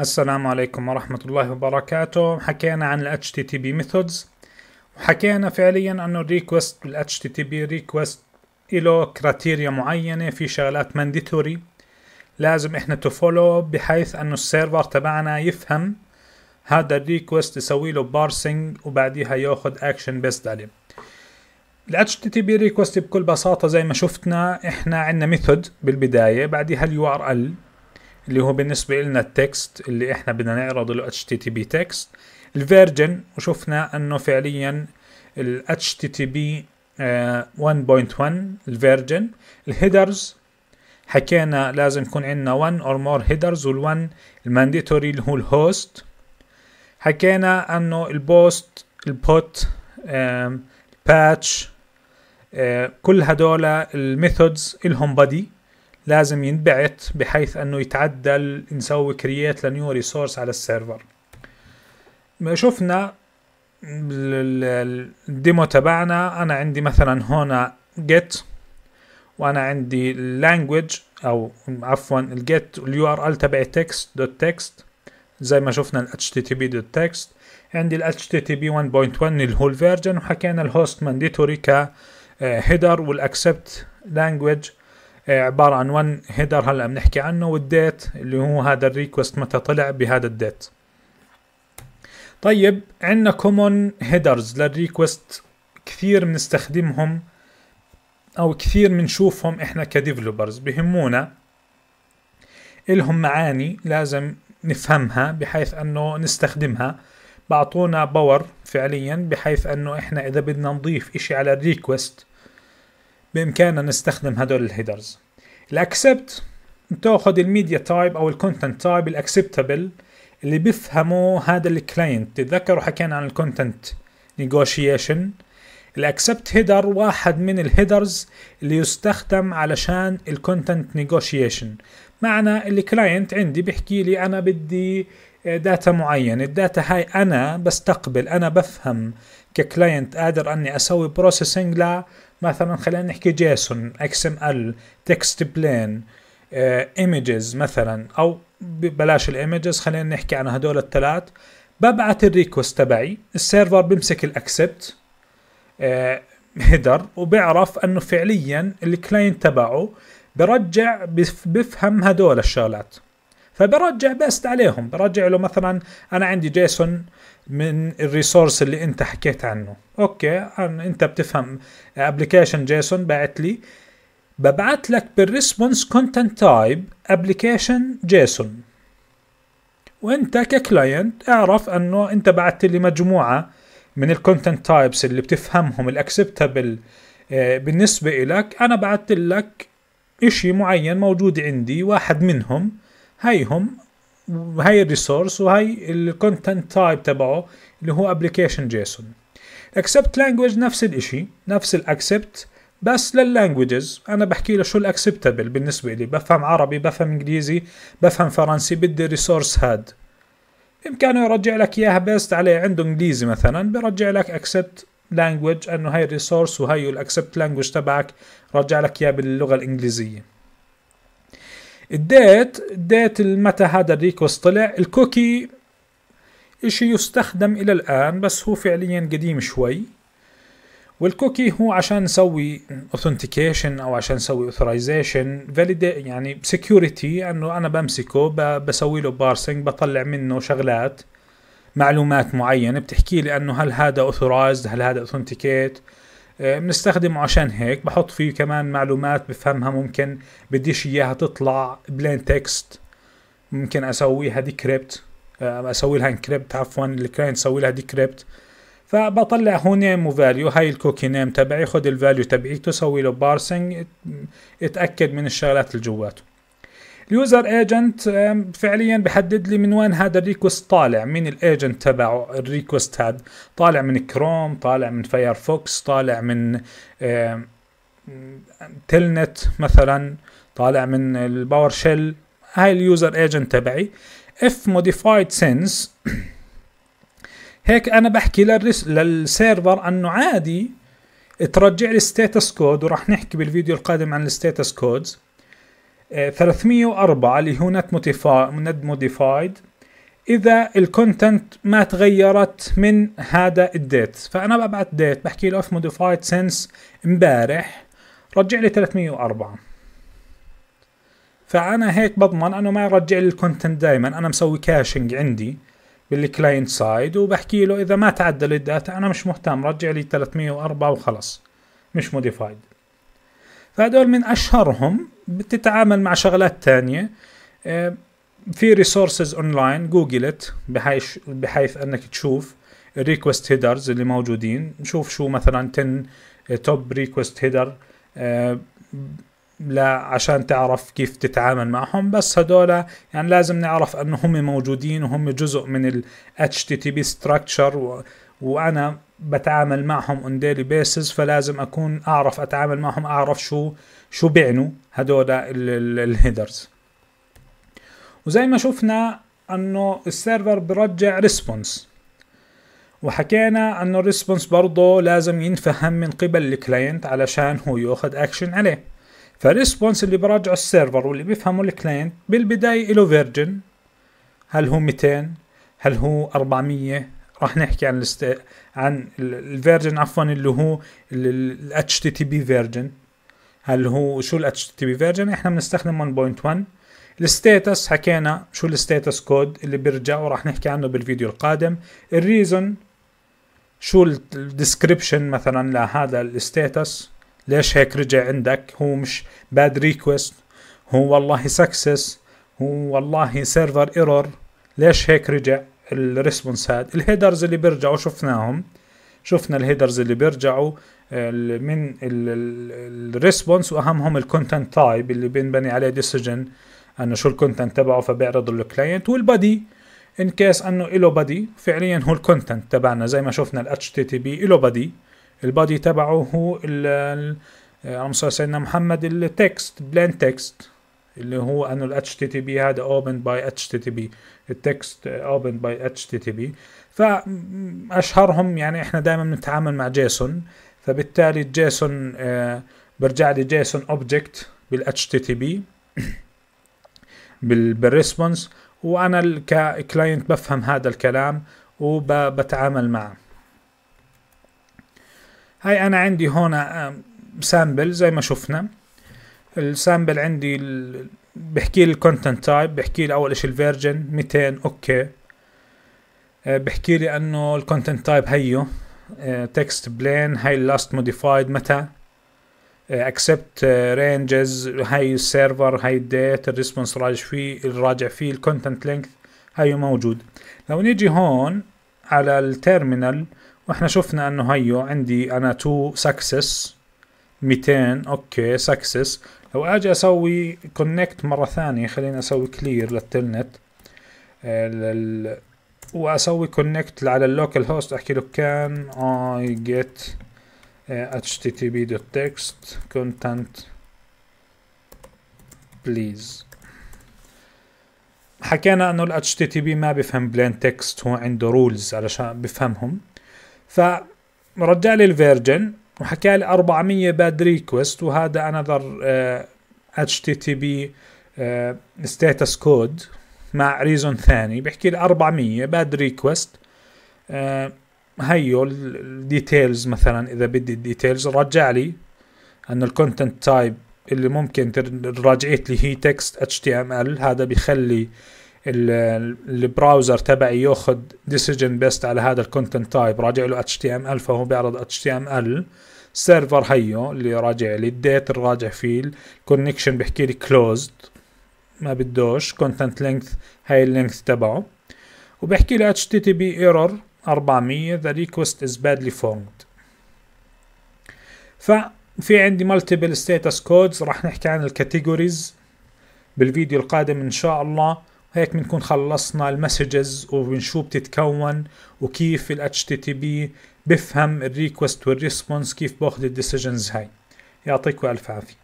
السلام عليكم ورحمة الله وبركاته حكينا عن ال HTTP methods وحكينا فعليا انه الريكوست بال HTTP request له كراتيريا معينة في شغلات mandatory لازم احنا تفولو بحيث انه السيرفر تبعنا يفهم هذا الريكوست يسوي له بارسنج وبعديها ياخد اكشن بيست عليه ال HTTP request بكل بساطة زي ما شفنا احنا عندنا method بالبداية بعديها ال URL اللي هو بالنسبة لنا التكست اللي احنا بدنا نعرض له HTTP تكست الفيرجن وشفنا انه فعليا ال HTTP آه، 1.1 الفيرجن الهيدرز حكينا لازم يكون عندنا 1 or more headers وال1 المانديتوري اللي هو الهوست حكينا انه البوست البوت باتش كل هدول الميثودز الهم بادي لازم ينبعت بحيث انه يتعدل نسوي كرييت لنيو ريسورس على السيرفر شفنا الديمو تبعنا انا عندي مثلا هنا جيت وانا عندي اللانجوج او عفوا الجيت اليو ار ال تبعي تكست دوت تكست زي ما شفنا ال http دوت تكست عندي ال http 1.1 اللي هو الفيرجن وحكينا الهوست مانديتوري ك هيدر والاكسبت لانجوج آه، عباره عن 1 هيدر هلا بنحكي عنه والديت اللي هو هذا الريكوست متى طلع بهذا الديت طيب عندنا كومون هيدرز للريكوست كثير بنستخدمهم او كثير بنشوفهم احنا كديفلوبرز بهمونا الهم معاني لازم نفهمها بحيث انه نستخدمها بعطونا باور فعليا بحيث انه احنا اذا بدنا نضيف اشي على الريكوست بإمكاننا نستخدم هدول الهيدرز الأكسبت تاخذ الميديا تايب أو الكونتنت تايب الأكسبتابل اللي بيفهموا هذا الكلاينت تذكروا حكينا عن الكونتنت نيغوشيشن الاكسبت هيدر واحد من الهيدرز اللي يستخدم علشان الكونتنت نيغوشيشن معنى الكلاينت عندي بيحكي لي انا بدي داتا معين الداتا هاي انا بستقبل انا بفهم ككلاينت قادر اني اسوي بروسيسنج مثلا خلينا نحكي جيسون اكس ام ال تكست بلين ايمجز آه، مثلا او بلاش الايمجز خلينا نحكي عن هدول الثلاث ببعت الريكوست تبعي السيرفر بمسك الاكسبت هيدر آه، وبيعرف انه فعليا الكلاينت تبعه برجع بفهم هدول الشغلات فبرجع بيست عليهم برجع له مثلا انا عندي جيسون من الريسورس اللي انت حكيت عنه اوكي انت بتفهم ابلكيشن جيسون بعت لي ببعت لك بالريسبونس كونتنت تايب ابلكيشن جيسون وانت ككلاينت اعرف انه انت بعت لي مجموعه من الكونتنت تايبس اللي بتفهمهم الاكسبتابل آه، بالنسبه لك انا بعت لك اشي معين موجود عندي واحد منهم هيهم هاي الريسورس وهي الكونتنت تايب تبعه اللي هو ابلكيشن جيسون الاكسبت لانجويج نفس الاشي نفس الاكسبت بس لللانجوجز انا بحكي له شو الاكسبتابل بالنسبه لي بفهم عربي بفهم انجليزي بفهم فرنسي بدي ريسورس هاد بامكانه يرجع لك اياها بيست عليه عنده انجليزي مثلا برجع لك اكسبت لانجوج انه هاي الريسورس وهي الاكسبت لانجوج تبعك رجع لك اياه باللغه الانجليزيه الديت الديت متى هذا الريكوست طلع الكوكي اشي يستخدم الى الان بس هو فعليا قديم شوي والكوكي هو عشان نسوي اوثنتيكيشن او عشان نسوي اوثرايزيشن يعني سكيورتي انه انا بمسكه بسوي له بارسنج بطلع منه شغلات معلومات معينه بتحكي لي انه هل هذا اوثرايزد هل هذا اوثنتيكيت آه، بنستخدمه عشان هيك بحط فيه كمان معلومات بفهمها ممكن بديش اياها تطلع بلين تكست ممكن اسويها ديكريبت آه، اسوي لها انكريبت عفوا الكلاينت يسوي لها ديكريبت فبطلع هون نيم وفاليو هاي الكوكي نيم تبعي خد الفاليو تبعيته سوي له بارسنج اتاكد من الشغلات اللي جواته اليوزر ايجنت فعليا بحدد لي من وين هذا الريكوست طالع من الايجنت تبعه الريكوست هذا طالع من كروم طالع من فايرفوكس طالع من تلنت مثلا طالع من الباور شيل هاي اليوزر ايجنت تبعي اف موديفايد سينس هيك انا بحكي للرس... للسيرفر انه عادي ترجع لي ستاتس كود وراح نحكي بالفيديو القادم عن الستاتس كودز 304 اللي هو نت موديفايد اذا الكونتنت ما تغيرت من هذا الديت فانا ببعت ديت بحكي له اف موديفايد سنس امبارح رجع لي 304 فانا هيك بضمن انه ما يرجع لي الكونتنت دائما انا مسوي كاشنج عندي بالكلاينت سايد وبحكي له اذا ما تعدل الداتا انا مش مهتم رجع لي 304 وخلص مش موديفايد فهدول من اشهرهم بتتعامل مع شغلات تانية آه، في ريسورسز اونلاين جوجلت بحيث بحيث انك تشوف الريكوست هيدرز اللي موجودين نشوف شو مثلا 10 توب ريكوست هيدر لا عشان تعرف كيف تتعامل معهم بس هدول يعني لازم نعرف انه هم موجودين وهم جزء من ال HTTP structure وانا بتعامل معهم اون ديلي بيسز فلازم اكون اعرف اتعامل معهم اعرف شو شو بيعنوا هدول الهيدرز وزي ما شفنا انه السيرفر برجع ريسبونس وحكينا انه الريسبونس برضه لازم ينفهم من قبل الكلاينت علشان هو ياخذ اكشن عليه فالريسبونس اللي برجع السيرفر واللي بيفهمه الكلاينت بالبداية له فيرجن هل هو 200 هل هو 400 راح نحكي عن الاست... عن الفيرجن عفوا اللي هو الاتش تي تي بي فيرجن هل هو شو الاتش تي تي بي فيرجن احنا بنستخدم 1.1 الستاتس حكينا شو الستاتس كود اللي بيرجع وراح نحكي عنه بالفيديو القادم الريزون شو الديسكربشن مثلا لهذا الستاتس ليش هيك رجع عندك هو مش باد ريكوست هو والله سكسس هو والله سيرفر ايرور ليش هيك رجع الريسبونس هاد الهيدرز اللي بيرجعوا شفناهم شفنا الهيدرز اللي بيرجعوا من الريسبونس واهمهم الكونتنت تايب اللي بينبني عليه ديسيجن انه شو الكونتنت تبعه فبيعرضه للكلاينت والبادي ان كيس انه له بادي فعليا هو الكونتنت تبعنا زي ما شفنا الاتش تي تي بي له بادي البادي تبعه هو ال صل سيدنا محمد التكست بلين تكست اللي هو انه ال HTTP هذا open by HTTP التكست uh, open by HTTP فاشهرهم يعني احنا دائما بنتعامل مع جيسون فبالتالي الجيسون uh, برجع لي جيسون اوبجكت بال HTTP بالريسبونس وانا ككلاينت بفهم هذا الكلام وبتعامل معه هاي انا عندي هون سامبل uh, زي ما شفنا السامبل عندي ال... بحكي لي الكونتنت تايب بحكي لي اول شيء الفيرجن 200 اوكي آه، بحكي لي انه الكونتنت تايب هيو تكست آه، بلين هاي اللاست موديفايد متى اكسبت آه، رينجز هاي السيرفر هاي الديت الريسبونس راجع فيه الراجع فيه الكونتنت لينث هيو موجود لو نيجي هون على التيرمينال واحنا شفنا انه هيو عندي انا تو سكسس 200 اوكي سكسس لو اجي اسوي كونكت مره ثانيه خليني اسوي كلير للتلنت آه، لل... واسوي كونكت على اللوكال هوست احكي له كان اي جيت اتش تي تي بي دوت تكست كونتنت بليز حكينا انه ال بي ما بفهم بلين تكست هو عنده رولز علشان بفهمهم رجع لي الفيرجن وحكى لي 400 باد ريكوست وهذا انذر اتش تي تي بي ستاتس كود مع ريزون ثاني بحكي لي 400 باد ريكوست هيو الديتيلز مثلا اذا بدي الديتيلز رجع لي ان الكونتنت تايب اللي ممكن تراجعيت لي هي تكست اتش تي ام ال هذا بيخلي البراوزر تبعي ياخذ ديسيجن بيست على هذا الكونتنت تايب راجع له اتش تي ام ال فهو بيعرض اتش تي ام ال السيرفر هيو اللي راجع لي الديت اللي راجع فيه الكونكشن بحكي لي كلوزد ما بدوش كونتنت لينث هاي اللينث تبعه وبحكي لي اتش تي تي بي ايرور 400 ذا ريكوست از بادلي فورمد ففي عندي مالتيبل ستاتس كودز راح نحكي عن الكاتيجوريز بالفيديو القادم ان شاء الله هيك بنكون خلصنا المسجز ومن شو بتتكون وكيف ال HTTP بفهم الريكوست والريسبونس كيف باخذ الديسيجنز هاي يعطيكم الف عافيه